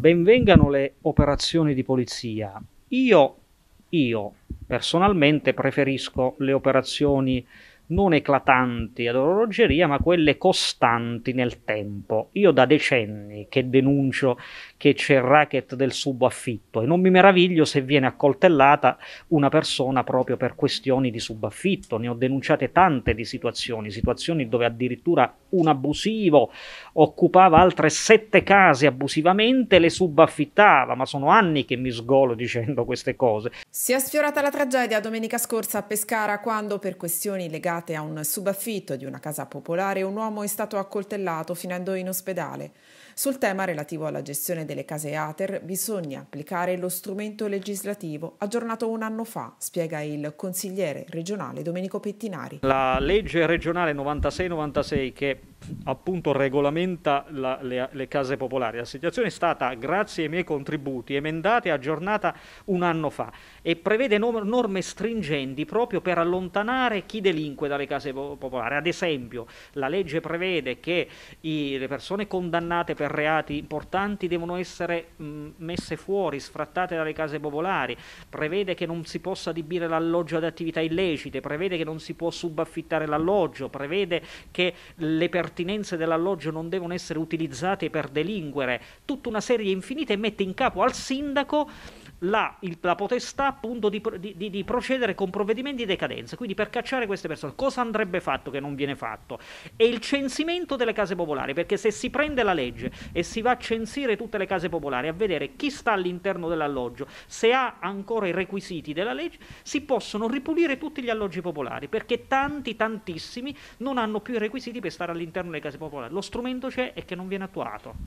Benvengano le operazioni di polizia. Io, io personalmente preferisco le operazioni non eclatanti ad orologeria, ma quelle costanti nel tempo. Io da decenni che denuncio che c'è il racket del subaffitto e non mi meraviglio se viene accoltellata una persona proprio per questioni di subaffitto. Ne ho denunciate tante di situazioni, situazioni dove addirittura un abusivo occupava altre sette case abusivamente, e le subaffittava, ma sono anni che mi sgolo dicendo queste cose. Si è sfiorata la tragedia domenica scorsa a Pescara quando per questioni legate legate a un subaffitto di una casa popolare, un uomo è stato accoltellato finendo in ospedale. Sul tema relativo alla gestione delle case ATER bisogna applicare lo strumento legislativo aggiornato un anno fa, spiega il consigliere regionale Domenico Pettinari. La legge regionale 96-96 che appunto regolamenta la, le, le, case popolari. La situazione è stata, grazie ai miei contributi, emendata e aggiornata un anno fa e prevede norme stringenti proprio per allontanare chi delinque dalle case popolari. Ad esempio, la legge prevede che i, le persone condannate per reati importanti devono essere mh, messe fuori, sfrattate dalle case popolari, prevede che non si possa adibire l'alloggio ad attività illecite, prevede che non si può subaffittare l'alloggio, prevede che le persone pertinenze dell'alloggio non devono essere utilizzate per delinquere, tutta una serie infinita e mette in capo al sindaco la, il, la potestà appunto di, di, di, procedere con provvedimenti di decadenza, quindi per cacciare queste persone, cosa andrebbe fatto che non viene fatto? È il censimento delle case popolari, perché se si prende la legge e si va a censire tutte le case popolari, a vedere chi sta all'interno dell'alloggio, se ha ancora i requisiti della legge, si possono ripulire tutti gli alloggi popolari, perché tanti, tantissimi non hanno più i requisiti per stare all'interno delle case popolari. Lo strumento c'è e che non viene attuato.